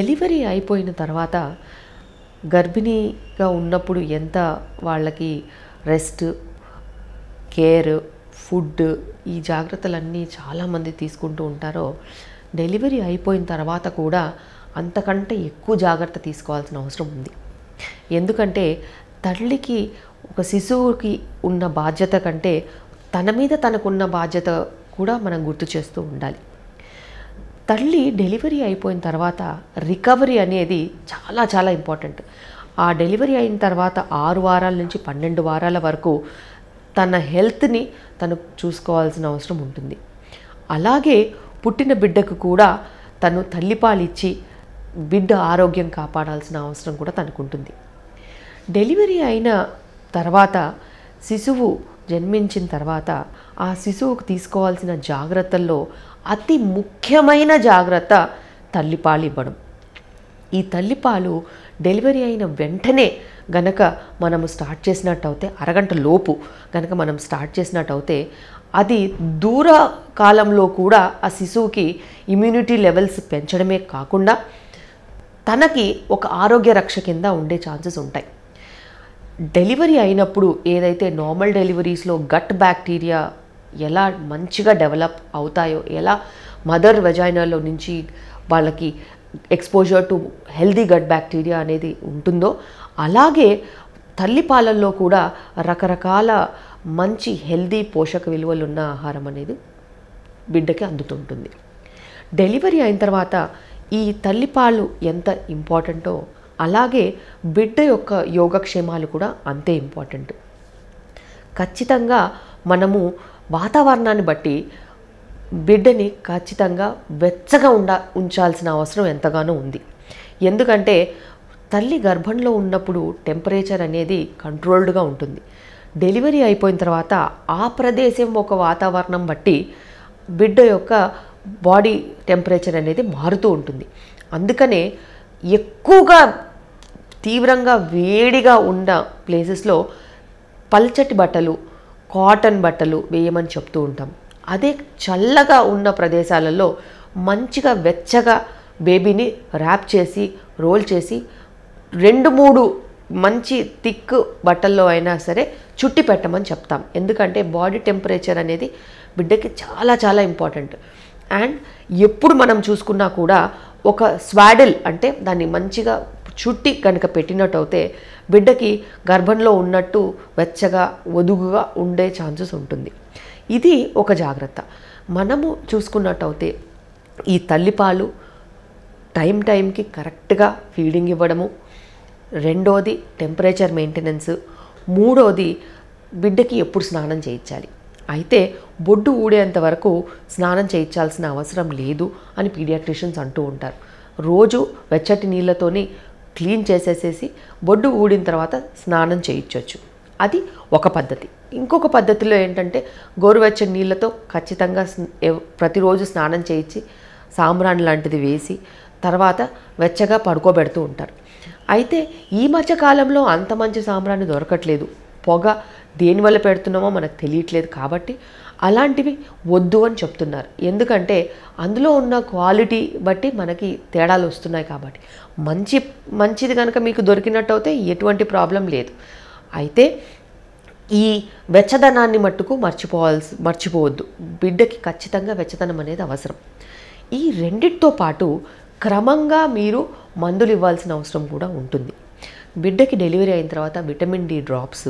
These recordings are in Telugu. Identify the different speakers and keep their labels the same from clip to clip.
Speaker 1: డెలివరీ అయిపోయిన తర్వాత గర్భిణీగా ఉన్నప్పుడు ఎంత వాళ్ళకి రెస్ట్ కేర్ ఫుడ్ ఈ జాగ్రత్తలన్నీ చాలామంది తీసుకుంటూ ఉంటారో డెలివరీ అయిపోయిన తర్వాత కూడా అంతకంటే ఎక్కువ జాగ్రత్త తీసుకోవాల్సిన అవసరం ఉంది ఎందుకంటే తల్లికి ఒక శిశువుకి ఉన్న బాధ్యత కంటే తన మీద తనకున్న బాధ్యత కూడా మనం గుర్తు చేస్తూ ఉండాలి తల్లి డెలివరీ అయిపోయిన తర్వాత రికవరీ అనేది చాలా చాలా ఇంపార్టెంట్ ఆ డెలివరీ అయిన తర్వాత ఆరు వారాల నుంచి పన్నెండు వారాల వరకు తన హెల్త్ని తను చూసుకోవాల్సిన అవసరం ఉంటుంది అలాగే పుట్టిన బిడ్డకు కూడా తను తల్లిపాలిచ్చి బిడ్డ ఆరోగ్యం కాపాడాల్సిన అవసరం కూడా తనకుంటుంది డెలివరీ అయిన తర్వాత శిశువు జన్మించిన తర్వాత ఆ శిశువుకు తీసుకోవాల్సిన జాగ్రత్తల్లో అతి ముఖ్యమైన జాగ్రత్త తల్లిపాలు ఇవ్వడం ఈ తల్లిపాలు డెలివరీ అయిన వెంటనే గనక మనము స్టార్ట్ చేసినట్టు అయితే అరగంట లోపు గనక మనం స్టార్ట్ చేసినట్టు అయితే అది దూర కాలంలో కూడా ఆ శిశువుకి ఇమ్యూనిటీ లెవెల్స్ పెంచడమే కాకుండా తనకి ఒక ఆరోగ్య రక్ష కింద ఉండే ఛాన్సెస్ ఉంటాయి డెలివరీ అయినప్పుడు ఏదైతే నార్మల్ డెలివరీస్లో గట్ బ్యాక్టీరియా ఎలా మంచిగా డెవలప్ అవుతాయో ఎలా మదర్ వెజైనాలో నుంచి వాళ్ళకి exposure to healthy gut bacteria అనేది ఉంటుందో అలాగే తల్లిపాలల్లో కూడా రకరకాల మంచి హెల్దీ పోషక విలువలు ఉన్న ఆహారం అనేది బిడ్డకి అందుతుంటుంది డెలివరీ అయిన తర్వాత ఈ తల్లిపాలు ఎంత ఇంపార్టెంటో అలాగే బిడ్డ యొక్క యోగక్షేమాలు కూడా అంతే ఇంపార్టెంట్ ఖచ్చితంగా మనము వాతావరణాన్ని బట్టి బిడ్డని ఖచ్చితంగా వెచ్చగా ఉండ ఉంచాల్సిన అవసరం ఎంతగానో ఉంది ఎందుకంటే తల్లి గర్భంలో ఉన్నప్పుడు టెంపరేచర్ అనేది కంట్రోల్డ్గా ఉంటుంది డెలివరీ అయిపోయిన తర్వాత ఆ ప్రదేశం ఒక వాతావరణం బట్టి బిడ్డ యొక్క బాడీ టెంపరేచర్ అనేది మారుతూ ఉంటుంది అందుకనే ఎక్కువగా తీవ్రంగా వేడిగా ఉన్న ప్లేసెస్లో పల్చటి బట్టలు కాటన్ బట్టలు వేయమని చెప్తూ ఉంటాం అదే చల్లగా ఉన్న ప్రదేశాలలో మంచిగా వెచ్చగా బేబీని ర్యాప్ చేసి రోల్ చేసి రెండు మూడు మంచి థిక్ బట్టల్లో అయినా సరే చుట్టి పెట్టమని చెప్తాం ఎందుకంటే బాడీ టెంపరేచర్ అనేది బిడ్డకి చాలా చాలా ఇంపార్టెంట్ అండ్ ఎప్పుడు మనం చూసుకున్నా కూడా ఒక స్వాడిల్ అంటే దాన్ని మంచిగా చుట్టి కనుక పెట్టినట్టయితే బిడ్డకి గర్భంలో ఉన్నట్టు వెచ్చగా ఒదుగుగా ఉండే ఛాన్సెస్ ఉంటుంది ఇది ఒక జాగ్రత్త మనము చూసుకున్నట్టయితే ఈ తల్లిపాలు టైం టైంకి కరెక్ట్గా ఫీడింగ్ ఇవ్వడము రెండోది టెంపరేచర్ మెయింటెనెన్స్ మూడోది బిడ్డకి ఎప్పుడు స్నానం చేయించాలి అయితే బొడ్డు ఊడేంత వరకు స్నానం చేయించాల్సిన అవసరం లేదు అని పీడియాట్రిషియన్స్ అంటూ ఉంటారు రోజు వెచ్చటి నీళ్ళతోని క్లీన్ చేసేసేసి బొడ్డు ఊడిన తర్వాత స్నానం చేయించవచ్చు అది ఒక పద్ధతి ఇంకొక పద్ధతిలో ఏంటంటే గోరువెచ్చని నీళ్ళతో ఖచ్చితంగా ప్రతిరోజు స్నానం చేయించి సాంబ్రాన్ లాంటిది వేసి తర్వాత వెచ్చగా పడుకోబెడుతూ ఉంటారు అయితే ఈ మధ్యకాలంలో అంత మంచి సాంబ్రాన్ని దొరకట్లేదు పొగ దేనివల్ల పెడుతున్నామో మనకు తెలియట్లేదు కాబట్టి అలాంటివి వద్దు అని చెప్తున్నారు ఎందుకంటే అందులో ఉన్న క్వాలిటీ బట్టి మనకి తేడాలు వస్తున్నాయి కాబట్టి మంచి మంచిది కనుక మీకు దొరికినట్టు అయితే ఎటువంటి ప్రాబ్లం లేదు అయితే ఈ వెచ్చదనాన్ని మట్టుకు మర్చిపోవాల్సి మర్చిపోవద్దు బిడ్డకి ఖచ్చితంగా వెచ్చదనం అనేది అవసరం ఈ రెండిటితో పాటు క్రమంగా మీరు మందులు ఇవ్వాల్సిన అవసరం కూడా ఉంటుంది బిడ్డకి డెలివరీ అయిన తర్వాత vitamin D drops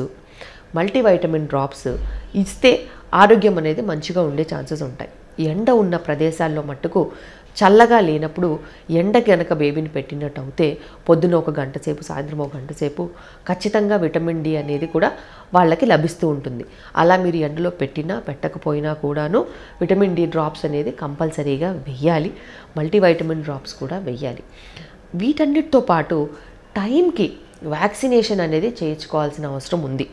Speaker 1: multivitamin drops ఇస్తే ఆరోగ్యం అనేది మంచిగా ఉండే ఛాన్సెస్ ఉంటాయి ఎండ ఉన్న ప్రదేశాల్లో మట్టుకు చల్లగా లేనప్పుడు ఎండ గనక బేబీని పెట్టినట్టు అయితే పొద్దున ఒక గంట సేపు సాయంత్రం ఒక గంట సేపు ఖచ్చితంగా విటమిన్ డి అనేది కూడా వాళ్ళకి లభిస్తూ ఉంటుంది అలా మీరు ఎండలో పెట్టినా పెట్టకపోయినా కూడాను విటమిన్ డి డ్రాప్స్ అనేది కంపల్సరీగా వెయ్యాలి మల్టీవైటమిన్ డ్రాప్స్ కూడా వెయ్యాలి వీటన్నిటితో పాటు టైంకి వ్యాక్సినేషన్ అనేది చేయించుకోవాల్సిన అవసరం ఉంది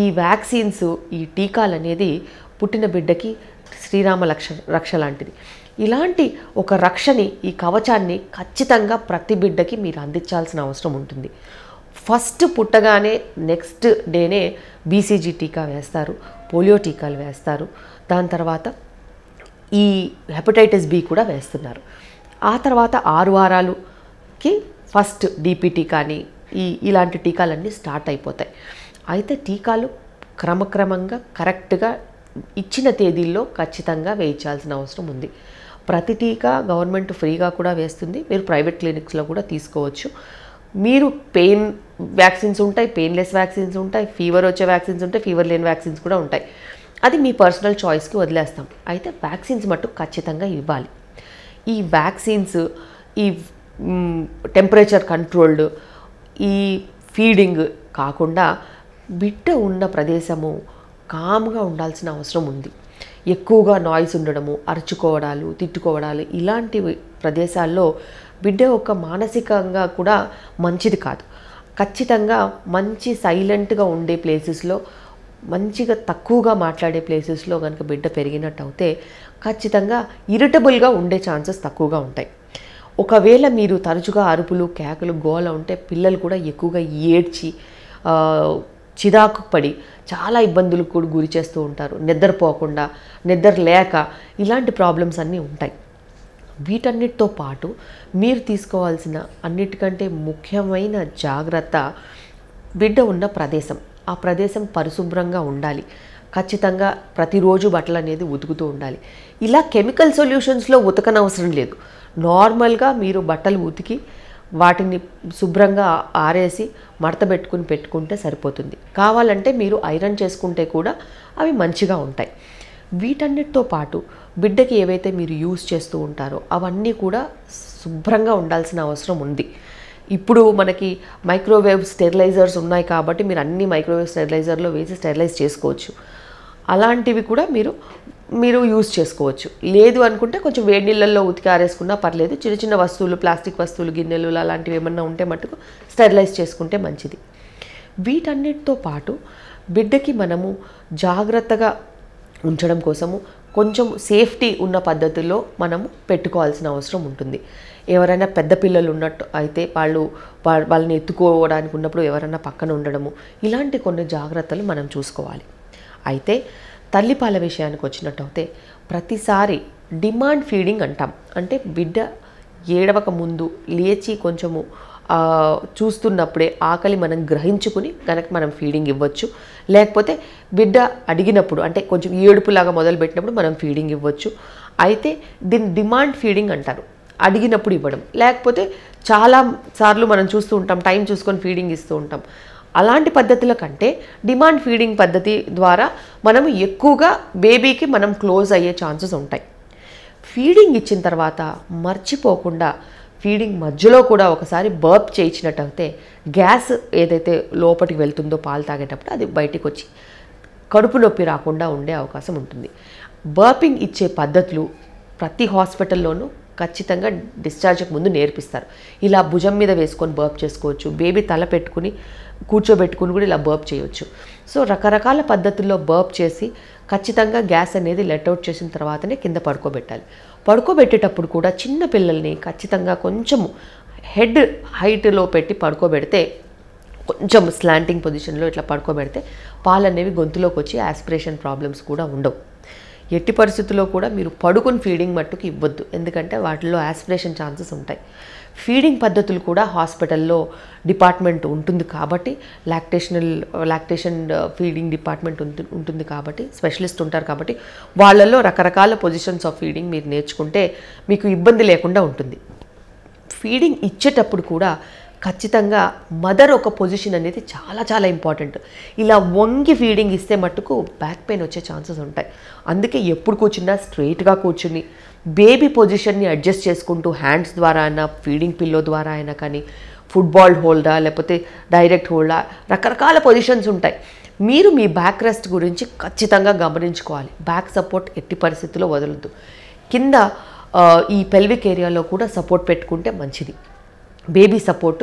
Speaker 1: ఈ వ్యాక్సిన్స్ ఈ టీకాలు అనేది పుట్టిన బిడ్డకి శ్రీరామ రక్ష రక్ష లాంటిది ఇలాంటి ఒక రక్షని ఈ కవచాన్ని ఖచ్చితంగా ప్రతి బిడ్డకి మీరు అందించాల్సిన అవసరం ఉంటుంది ఫస్ట్ పుట్టగానే నెక్స్ట్ డేనే బీసీజీ టీకా వేస్తారు పోలియో టీకాలు వేస్తారు దాని తర్వాత ఈ హెపటైటిస్ బి కూడా వేస్తున్నారు ఆ తర్వాత ఆరు వారాలుకి ఫస్ట్ డీపీటీ కానీ ఈ ఇలాంటి టీకాలన్నీ స్టార్ట్ అయిపోతాయి అయితే టీకాలు క్రమక్రమంగా కరెక్ట్గా ఇచ్చిన తేదీల్లో ఖచ్చితంగా వేయించాల్సిన అవసరం ఉంది ప్రతి టీకా గవర్నమెంట్ ఫ్రీగా కూడా వేస్తుంది మీరు ప్రైవేట్ క్లినిక్స్లో కూడా తీసుకోవచ్చు మీరు పెయిన్ వ్యాక్సిన్స్ ఉంటాయి పెయిన్లెస్ వ్యాక్సిన్స్ ఉంటాయి ఫీవర్ వచ్చే వ్యాక్సిన్స్ ఉంటాయి ఫీవర్ లేని వ్యాక్సిన్స్ కూడా ఉంటాయి అది మీ పర్సనల్ చాయిస్కి వదిలేస్తాం అయితే వ్యాక్సిన్స్ మట్టు ఖచ్చితంగా ఇవ్వాలి ఈ వ్యాక్సిన్స్ ఈ టెంపరేచర్ కంట్రోల్డ్ ఈ ఫీడింగ్ కాకుండా బిడ్డ ఉన్న ప్రదేశము కామ్గా ఉండాల్సిన అవసరం ఉంది ఎక్కువగా నాయిస్ ఉండడము అరుచుకోవడాలు తిట్టుకోవడాలు ఇలాంటి ప్రదేశాల్లో బిడ్డ యొక్క మానసికంగా కూడా మంచిది కాదు ఖచ్చితంగా మంచి సైలెంట్గా ఉండే ప్లేసెస్లో మంచిగా తక్కువగా మాట్లాడే ప్లేసెస్లో కనుక బిడ్డ పెరిగినట్టు అయితే ఖచ్చితంగా ఇరిటబుల్గా ఉండే ఛాన్సెస్ తక్కువగా ఉంటాయి ఒకవేళ మీరు తరచుగా అరుపులు కేకలు గోల ఉంటే పిల్లలు కూడా ఎక్కువగా ఏడ్చి చిరాకు పడి చాలా ఇబ్బందులకు కూడా గురి చేస్తూ ఉంటారు నిద్రపోకుండా నిద్ర లేక ఇలాంటి ప్రాబ్లమ్స్ అన్నీ ఉంటాయి వీటన్నిటితో పాటు మీరు తీసుకోవాల్సిన అన్నిటికంటే ముఖ్యమైన జాగ్రత్త బిడ్డ ఉన్న ప్రదేశం ఆ ప్రదేశం పరిశుభ్రంగా ఉండాలి ఖచ్చితంగా ప్రతిరోజు బట్టలు అనేది ఉతుకుతూ ఉండాలి ఇలా కెమికల్ సొల్యూషన్స్లో ఉతకనవసరం లేదు నార్మల్గా మీరు బట్టలు ఉతికి వాటిని శుభ్రంగా ఆరేసి పెట్టుకుని పెట్టుకుంటే సరిపోతుంది కావాలంటే మీరు ఐరన్ చేసుకుంటే కూడా అవి మంచిగా ఉంటాయి వీటన్నిటితో పాటు బిడ్డకి ఏవైతే మీరు యూస్ చేస్తూ ఉంటారో అవన్నీ కూడా శుభ్రంగా ఉండాల్సిన అవసరం ఉంది ఇప్పుడు మనకి మైక్రోవేవ్ స్టెరిలైజర్స్ ఉన్నాయి కాబట్టి మీరు అన్ని మైక్రోవేవ్ స్టెరిలైజర్లో వేసి స్టెరిలైజ్ చేసుకోవచ్చు అలాంటివి కూడా మీరు మీరు యూజ్ చేసుకోవచ్చు లేదు అనుకుంటే కొంచెం వేడి నీళ్ళల్లో ఉతికి ఆరేసుకున్నా పర్లేదు చిన్న చిన్న వస్తువులు ప్లాస్టిక్ వస్తువులు గిన్నెలు అలాంటివి ఏమన్నా ఉంటే మటుకు స్టెరిలైజ్ చేసుకుంటే మంచిది వీటన్నిటితో పాటు బిడ్డకి మనము జాగ్రత్తగా ఉంచడం కోసము కొంచెం సేఫ్టీ ఉన్న పద్ధతిలో మనము పెట్టుకోవాల్సిన అవసరం ఉంటుంది ఎవరైనా పెద్ద పిల్లలు ఉన్నట్టు అయితే వాళ్ళు వాళ్ళని ఎత్తుకోవడానికి ఉన్నప్పుడు ఎవరైనా పక్కన ఉండడము ఇలాంటి కొన్ని జాగ్రత్తలు మనం చూసుకోవాలి అయితే తల్లిపాల విషయానికి వచ్చినట్టయితే ప్రతిసారి డిమాండ్ ఫీడింగ్ అంటాం అంటే బిడ్డ ఏడవక ముందు లేచి కొంచెము చూస్తున్నప్పుడే ఆకలి మనం గ్రహించుకుని కనుక మనం ఫీడింగ్ ఇవ్వచ్చు లేకపోతే బిడ్డ అడిగినప్పుడు అంటే కొంచెం ఏడుపులాగా మొదలుపెట్టినప్పుడు మనం ఫీడింగ్ ఇవ్వచ్చు అయితే దీన్ని డిమాండ్ ఫీడింగ్ అంటారు అడిగినప్పుడు ఇవ్వడం లేకపోతే చాలా సార్లు మనం చూస్తూ ఉంటాం టైం చూసుకొని ఫీడింగ్ ఇస్తూ ఉంటాం అలాంటి పద్ధతుల కంటే డిమాండ్ ఫీడింగ్ పద్ధతి ద్వారా మనం ఎక్కువగా బేబీకి మనం క్లోజ్ అయ్యే ఛాన్సెస్ ఉంటాయి ఫీడింగ్ ఇచ్చిన తర్వాత మర్చిపోకుండా ఫీడింగ్ మధ్యలో కూడా ఒకసారి బర్ప్ చేయించినట్టయితే గ్యాస్ ఏదైతే లోపలికి వెళ్తుందో పాలు తాగేటప్పుడు అది బయటికి వచ్చి కడుపు నొప్పి రాకుండా ఉండే అవకాశం ఉంటుంది బర్పింగ్ ఇచ్చే పద్ధతులు ప్రతి హాస్పిటల్లోనూ ఖచ్చితంగా డిశ్చార్జ్కి ముందు నేర్పిస్తారు ఇలా భుజం మీద వేసుకొని బర్ప్ చేసుకోవచ్చు బేబీ తల పెట్టుకుని కూర్చోబెట్టుకుని కూడా ఇలా బర్బ్ చేయొచ్చు సో రకరకాల పద్ధతుల్లో బర్బ్ చేసి ఖచ్చితంగా గ్యాస్ అనేది లెట్అవుట్ చేసిన తర్వాతనే కింద పడుకోబెట్టాలి పడుకోబెట్టేటప్పుడు కూడా చిన్న పిల్లల్ని ఖచ్చితంగా కొంచెము హెడ్ హైట్లో పెట్టి పడుకోబెడితే కొంచెం స్లాంటింగ్ పొజిషన్లో ఇట్లా పడుకోబెడితే పాలు అనేవి గొంతులోకి వచ్చి యాస్పిరేషన్ ప్రాబ్లమ్స్ కూడా ఉండవు ఎట్టి పరిస్థితుల్లో కూడా మీరు పడుకుని ఫీడింగ్ మట్టుకు ఇవ్వద్దు ఎందుకంటే వాటిల్లో యాస్పిరేషన్ ఛాన్సెస్ ఉంటాయి ఫీడింగ్ పద్ధతులు కూడా హాస్పిటల్లో డిపార్ట్మెంట్ ఉంటుంది కాబట్టి లాక్టేషనల్ లాక్టేషన్ ఫీడింగ్ డిపార్ట్మెంట్ ఉంటుంది కాబట్టి స్పెషలిస్ట్ ఉంటారు కాబట్టి వాళ్ళల్లో రకరకాల పొజిషన్స్ ఆఫ్ ఫీడింగ్ మీరు నేర్చుకుంటే మీకు ఇబ్బంది లేకుండా ఉంటుంది ఫీడింగ్ ఇచ్చేటప్పుడు కూడా ఖచ్చితంగా మదర్ ఒక పొజిషన్ అనేది చాలా చాలా ఇంపార్టెంట్ ఇలా వంగి ఫీడింగ్ ఇస్తే మట్టుకు బ్యాక్ పెయిన్ వచ్చే ఛాన్సెస్ ఉంటాయి అందుకే ఎప్పుడు కూర్చున్నా స్ట్రైట్గా కూర్చుని బేబీ పొజిషన్ని అడ్జస్ట్ చేసుకుంటూ హ్యాండ్స్ ద్వారా అయినా ఫీడింగ్ పిల్లో ద్వారా అయినా కానీ ఫుట్బాల్ హోల్డా లేకపోతే డైరెక్ట్ హోల్డా రకరకాల పొజిషన్స్ ఉంటాయి మీరు మీ బ్యాక్ రెస్ట్ గురించి ఖచ్చితంగా గమనించుకోవాలి బ్యాక్ సపోర్ట్ ఎట్టి పరిస్థితుల్లో వదలదు కింద ఈ పెల్విక్ ఏరియాలో కూడా సపోర్ట్ పెట్టుకుంటే మంచిది బేబీ సపోర్ట్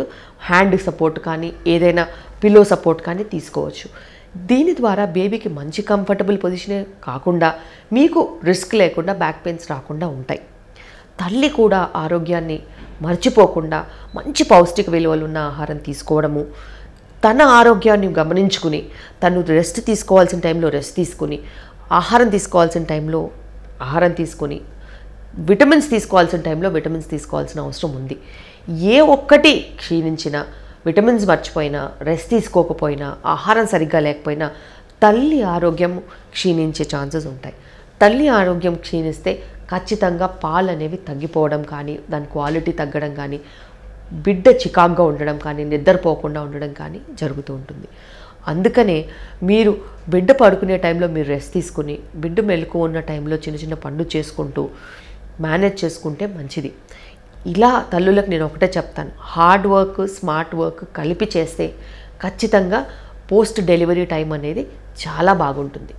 Speaker 1: హ్యాండ్ సపోర్ట్ కానీ ఏదైనా పిల్లో సపోర్ట్ కానీ తీసుకోవచ్చు దీని ద్వారా బేబీకి మంచి కంఫర్టబుల్ పొజిషనే కాకుండా మీకు రిస్క్ లేకుండా బ్యాక్ పెయిన్స్ రాకుండా ఉంటాయి తల్లి కూడా ఆరోగ్యాన్ని మర్చిపోకుండా మంచి పౌష్టిక విలువలు ఉన్న ఆహారం తీసుకోవడము తన ఆరోగ్యాన్ని గమనించుకుని తను రెస్ట్ తీసుకోవాల్సిన టైంలో రెస్ట్ తీసుకుని ఆహారం తీసుకోవాల్సిన టైంలో ఆహారం తీసుకొని విటమిన్స్ తీసుకోవాల్సిన టైంలో విటమిన్స్ తీసుకోవాల్సిన అవసరం ఉంది ఏ ఒక్కటి క్షీణించినా విటమిన్స్ మర్చిపోయినా రెస్ట్ తీసుకోకపోయినా ఆహారం సరిగ్గా లేకపోయినా తల్లి ఆరోగ్యం క్షీణించే ఛాన్సెస్ ఉంటాయి తల్లి ఆరోగ్యం క్షీణిస్తే ఖచ్చితంగా పాలు అనేవి తగ్గిపోవడం కానీ దాని క్వాలిటీ తగ్గడం కానీ బిడ్డ చికాగ్గా ఉండడం కానీ నిద్రపోకుండా ఉండడం కానీ జరుగుతూ ఉంటుంది అందుకనే మీరు బిడ్డ పడుకునే టైంలో మీరు రెస్ట్ తీసుకుని బిడ్డ మెలకు ఉన్న టైంలో చిన్న చిన్న పనులు చేసుకుంటూ మేనేజ్ చేసుకుంటే మంచిది ఇలా తల్లులకు నేను ఒకటే చెప్తాను హార్డ్ వర్క్ స్మార్ట్ వర్క్ కలిపి చేస్తే ఖచ్చితంగా పోస్ట్ డెలివరీ టైం అనేది చాలా బాగుంటుంది